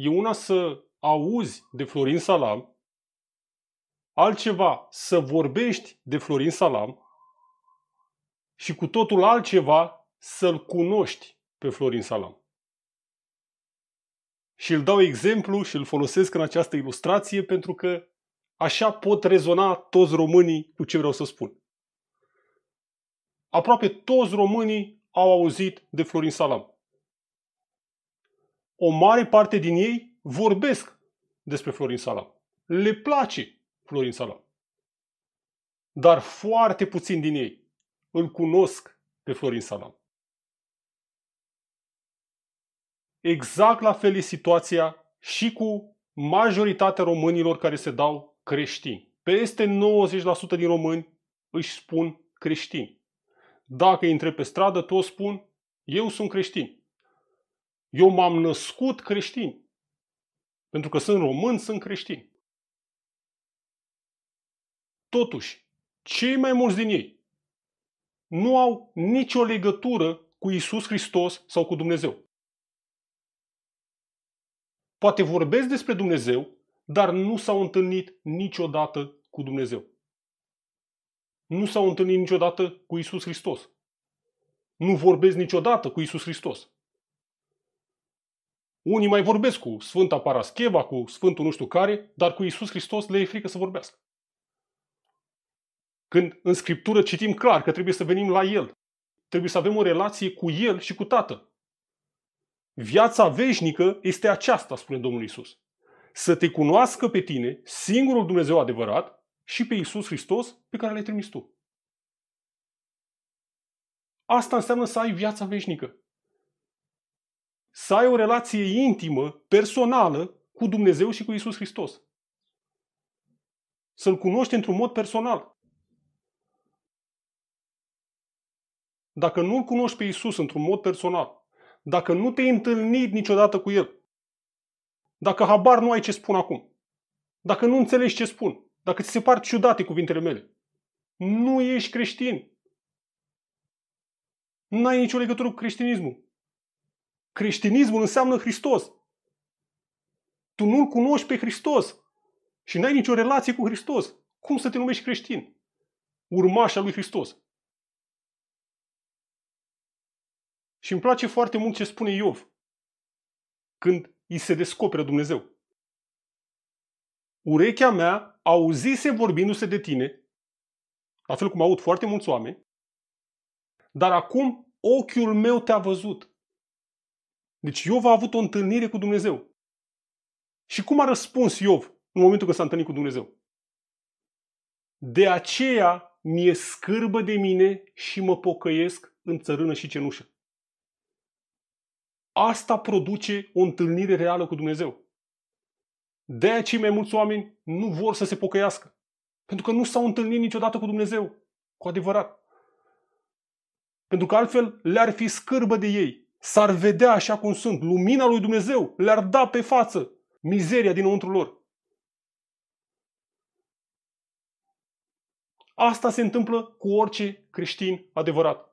e una să auzi de Florin Salam, altceva să vorbești de Florin Salam și cu totul altceva să-l cunoști pe Florin Salam. Și îl dau exemplu și îl folosesc în această ilustrație pentru că așa pot rezona toți românii cu ce vreau să spun. Aproape toți românii au auzit de Florin Salam o mare parte din ei vorbesc despre Florin Sala. Le place Florin Sala. Dar foarte puțin din ei îl cunosc pe Florin Sala. Exact la fel e situația și cu majoritatea românilor care se dau creștini. Peste 90% din români își spun creștini. Dacă îi pe stradă, toți spun, eu sunt creștin. Eu m-am născut creștin. Pentru că sunt român, sunt creștin. Totuși, cei mai mulți din ei nu au nicio legătură cu Isus Hristos sau cu Dumnezeu. Poate vorbesc despre Dumnezeu, dar nu s-au întâlnit niciodată cu Dumnezeu. Nu s-au întâlnit niciodată cu Isus Hristos. Nu vorbesc niciodată cu Isus Hristos. Unii mai vorbesc cu Sfânta Parascheva, cu Sfântul nu știu care, dar cu Isus Hristos le e frică să vorbească. Când în Scriptură citim clar că trebuie să venim la El. Trebuie să avem o relație cu El și cu Tatăl. Viața veșnică este aceasta, spune Domnul Isus. Să te cunoască pe tine, singurul Dumnezeu adevărat, și pe Isus Hristos pe care l-ai trimis tu. Asta înseamnă să ai viața veșnică să ai o relație intimă, personală, cu Dumnezeu și cu Isus Hristos. Să-L cunoști într-un mod personal. Dacă nu-L cunoști pe Isus într-un mod personal, dacă nu te-ai întâlnit niciodată cu El, dacă habar nu ai ce spun acum, dacă nu înțelegi ce spun, dacă ți se par ciudate cuvintele mele, nu ești creștin. N-ai nicio legătură cu creștinismul creștinismul înseamnă Hristos. Tu nu-L cunoști pe Hristos și n-ai nicio relație cu Hristos. Cum să te numești creștin? Urmașa lui Hristos. Și îmi place foarte mult ce spune Iov când îi se descoperă Dumnezeu. Urechea mea auzise vorbindu-se de tine, la fel cum aud foarte mulți oameni, dar acum ochiul meu te-a văzut. Deci Iov a avut o întâlnire cu Dumnezeu. Și cum a răspuns Iov în momentul când s-a întâlnit cu Dumnezeu? De aceea mi-e scârbă de mine și mă pocăiesc în țărână și cenușă. Asta produce o întâlnire reală cu Dumnezeu. De aceea cei mai mulți oameni nu vor să se pocăiască. Pentru că nu s-au întâlnit niciodată cu Dumnezeu. Cu adevărat. Pentru că altfel le-ar fi scârbă de ei s-ar vedea așa cum sunt, lumina lui Dumnezeu le-ar da pe față mizeria dinăuntru lor. Asta se întâmplă cu orice creștin adevărat.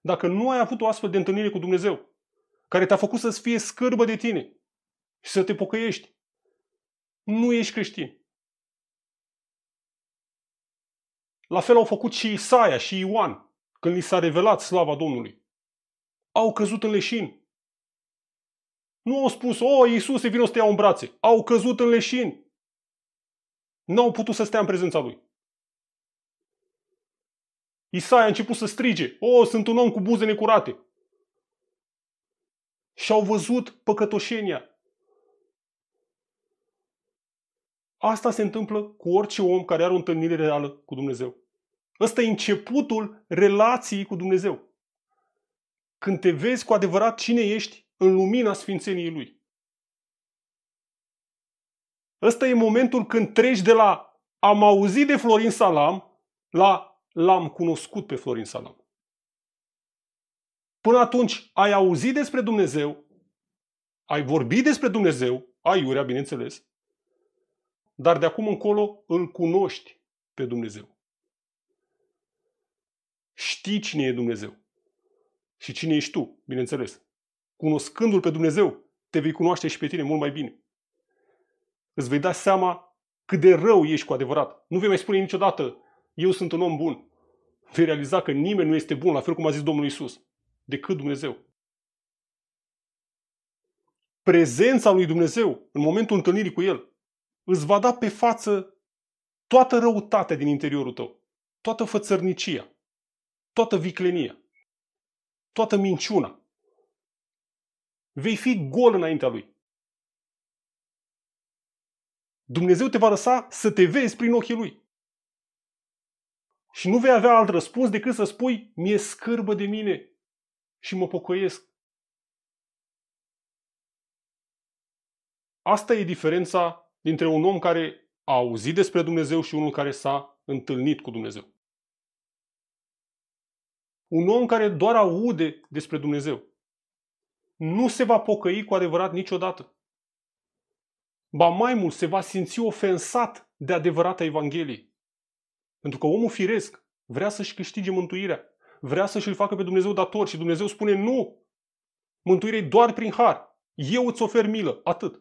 Dacă nu ai avut o astfel de întâlnire cu Dumnezeu, care te-a făcut să-ți fie scârbă de tine și să te pocăiești, nu ești creștin. La fel au făcut și Isaia și Ioan când li s-a revelat slava Domnului au căzut în leșin. Nu au spus, o, Iisuse, vino să te iau în brațe. Au căzut în leșin. Nu au putut să stea în prezența lui. Isaia a început să strige, o, sunt un om cu buze necurate. Și au văzut păcătoșenia. Asta se întâmplă cu orice om care are o întâlnire reală cu Dumnezeu. Ăsta e începutul relației cu Dumnezeu când te vezi cu adevărat cine ești în lumina sfințeniei Lui. Ăsta e momentul când treci de la am auzit de Florin Salam la l-am cunoscut pe Florin Salam. Până atunci ai auzit despre Dumnezeu, ai vorbit despre Dumnezeu, ai iurea, bineînțeles, dar de acum încolo îl cunoști pe Dumnezeu. Știi cine e Dumnezeu și cine ești tu, bineînțeles. Cunoscându-L pe Dumnezeu, te vei cunoaște și pe tine mult mai bine. Îți vei da seama cât de rău ești cu adevărat. Nu vei mai spune niciodată, eu sunt un om bun. Vei realiza că nimeni nu este bun, la fel cum a zis Domnul Isus, decât Dumnezeu. Prezența lui Dumnezeu în momentul întâlnirii cu El îți va da pe față toată răutatea din interiorul tău, toată fățărnicia, toată viclenia toată minciuna. Vei fi gol înaintea lui. Dumnezeu te va lăsa să te vezi prin ochii lui. Și nu vei avea alt răspuns decât să spui, mi-e scârbă de mine și mă pocăiesc. Asta e diferența dintre un om care a auzit despre Dumnezeu și unul care s-a întâlnit cu Dumnezeu. Un om care doar aude despre Dumnezeu nu se va pocăi cu adevărat niciodată. Ba mai mult, se va simți ofensat de adevărata Evanghelie. Pentru că omul firesc vrea să-și câștige mântuirea, vrea să-și facă pe Dumnezeu dator și Dumnezeu spune nu, mântuirea doar prin har, eu îți ofer milă, atât.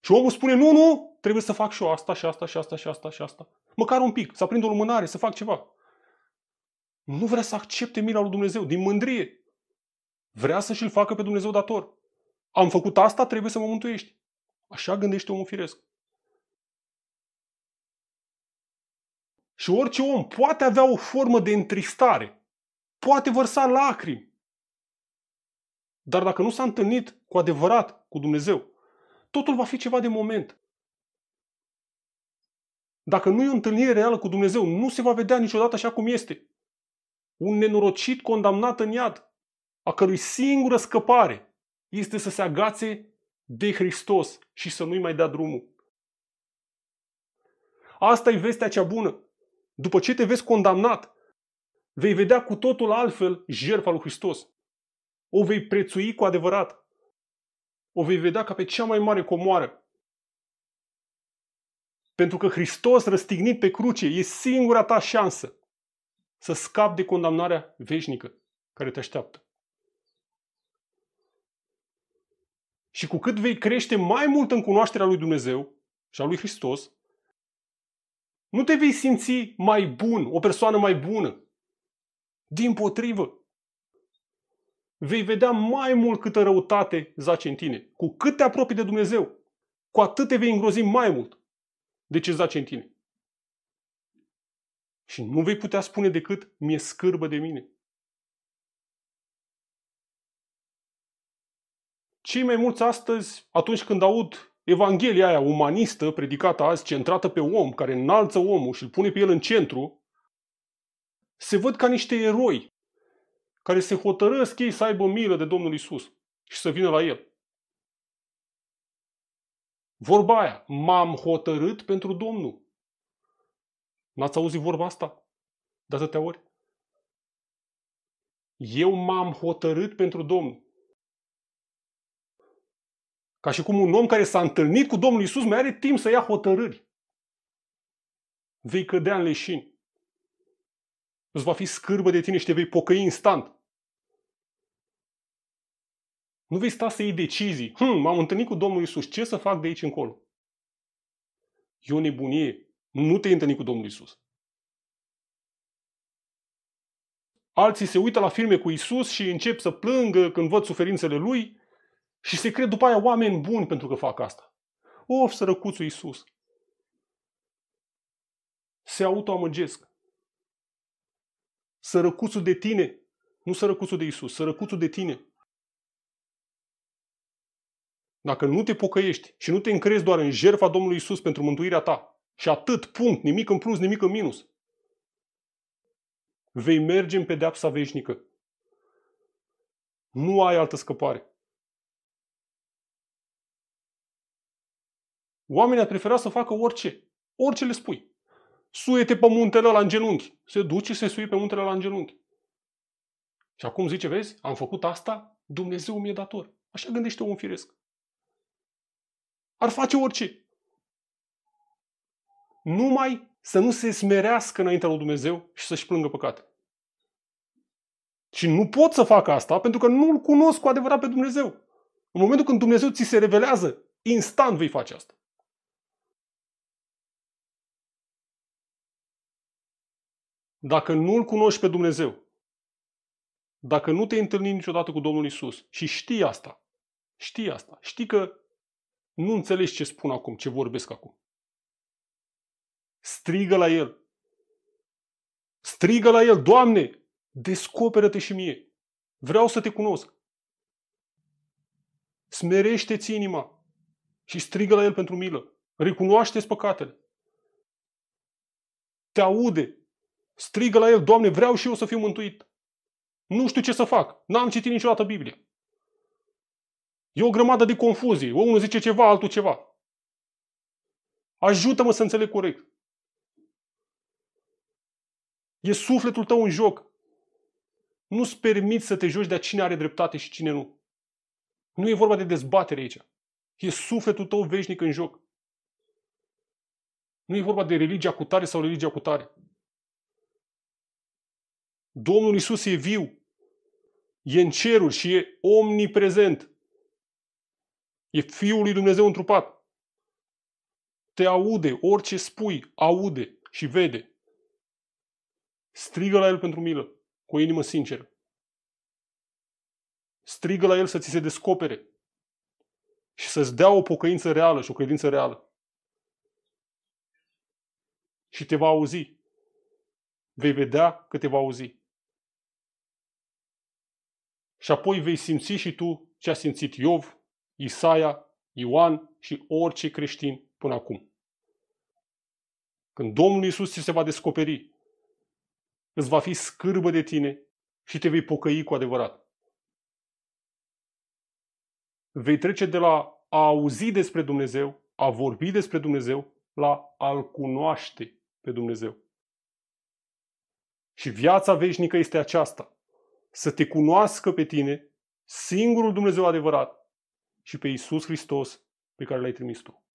Și omul spune, nu, nu, trebuie să fac și eu asta și asta și asta și asta și asta. Măcar un pic, să aprind o lumânare, să fac ceva nu vrea să accepte mila lui Dumnezeu din mândrie. Vrea să și-l facă pe Dumnezeu dator. Am făcut asta, trebuie să mă mântuiești. Așa gândește omul firesc. Și orice om poate avea o formă de întristare, poate vărsa lacrimi. Dar dacă nu s-a întâlnit cu adevărat cu Dumnezeu, totul va fi ceva de moment. Dacă nu e o întâlnire reală cu Dumnezeu, nu se va vedea niciodată așa cum este un nenorocit condamnat în iad, a cărui singură scăpare este să se agațe de Hristos și să nu-i mai dea drumul. Asta e vestea cea bună. După ce te vezi condamnat, vei vedea cu totul altfel jertfa lui Hristos. O vei prețui cu adevărat. O vei vedea ca pe cea mai mare comoară. Pentru că Hristos răstignit pe cruce e singura ta șansă să scap de condamnarea veșnică care te așteaptă. Și cu cât vei crește mai mult în cunoașterea lui Dumnezeu și a lui Hristos, nu te vei simți mai bun, o persoană mai bună. Din potrivă, vei vedea mai mult câtă răutate zace în tine. Cu cât te apropii de Dumnezeu, cu atât te vei îngrozi mai mult de ce zace în tine. Și nu vei putea spune decât, mi-e scârbă de mine. Cei mai mulți astăzi, atunci când aud Evanghelia aia umanistă, predicată azi, centrată pe om, care înalță omul și îl pune pe el în centru, se văd ca niște eroi care se hotărăsc ei să aibă milă de Domnul Isus și să vină la el. Vorba aia, m-am hotărât pentru Domnul. N-ați auzit vorba asta? De atâtea ori? Eu m-am hotărât pentru Domnul. Ca și cum un om care s-a întâlnit cu Domnul Isus mai are timp să ia hotărâri. Vei cădea în leșin. Îți va fi scârbă de tine și te vei pocăi instant. Nu vei sta să iei decizii. Hm, m-am întâlnit cu Domnul Isus. Ce să fac de aici încolo? E o nebunie. Nu te întâlni cu Domnul Isus. Alții se uită la filme cu Isus și încep să plângă când văd suferințele lui și se cred după aia oameni buni pentru că fac asta. Of, sărăcuțul Isus! Se autoamăgesc. Sărăcuțul de tine, nu sărăcuțul de Isus, sărăcuțul de tine. Dacă nu te pocăiești și nu te încrezi doar în jertfa Domnului Isus pentru mântuirea ta, și atât, punct, nimic în plus, nimic în minus. Vei merge în pedeapsa veșnică. Nu ai altă scăpare. Oamenii ar prefera să facă orice. Orice le spui. Suie-te pe muntele la în genunchi. Se duce și se suie pe muntele la în genunchi. Și acum zice, vezi, am făcut asta, Dumnezeu mi-e dator. Așa gândește un firesc. Ar face orice numai să nu se smerească înaintea lui Dumnezeu și să-și plângă păcate. Și nu pot să fac asta pentru că nu-L cunosc cu adevărat pe Dumnezeu. În momentul când Dumnezeu ți se revelează, instant vei face asta. Dacă nu-L cunoști pe Dumnezeu, dacă nu te întâlni niciodată cu Domnul Isus și știi asta, știi asta, știi că nu înțelegi ce spun acum, ce vorbesc acum. Strigă la el. Strigă la el, Doamne, descoperă-te și mie. Vreau să te cunosc. Smerește-ți inima și strigă la el pentru milă. Recunoaște-ți păcatele. Te aude. Strigă la el, Doamne, vreau și eu să fiu mântuit. Nu știu ce să fac. N-am citit niciodată Biblia. E o grămadă de confuzie. Unul zice ceva, altul ceva. Ajută-mă să înțeleg corect. E sufletul tău în joc. Nu-ți permiți să te joci de cine are dreptate și cine nu. Nu e vorba de dezbatere aici. E sufletul tău veșnic în joc. Nu e vorba de religia cu tare sau religia cu tare. Domnul Isus e viu. E în cerul și e omniprezent. E Fiul lui Dumnezeu întrupat. Te aude, orice spui, aude și vede. Strigă la el pentru milă, cu o inimă sinceră. Strigă la el să ți se descopere și să-ți dea o pocăință reală și o credință reală. Și te va auzi. Vei vedea că te va auzi. Și apoi vei simți și tu ce a simțit Iov, Isaia, Ioan și orice creștin până acum. Când Domnul Isus ți se va descoperi îți va fi scârbă de tine și te vei pocăi cu adevărat. Vei trece de la a auzi despre Dumnezeu, a vorbi despre Dumnezeu, la a-L cunoaște pe Dumnezeu. Și viața veșnică este aceasta. Să te cunoască pe tine, singurul Dumnezeu adevărat și pe Isus Hristos pe care l-ai trimis tu.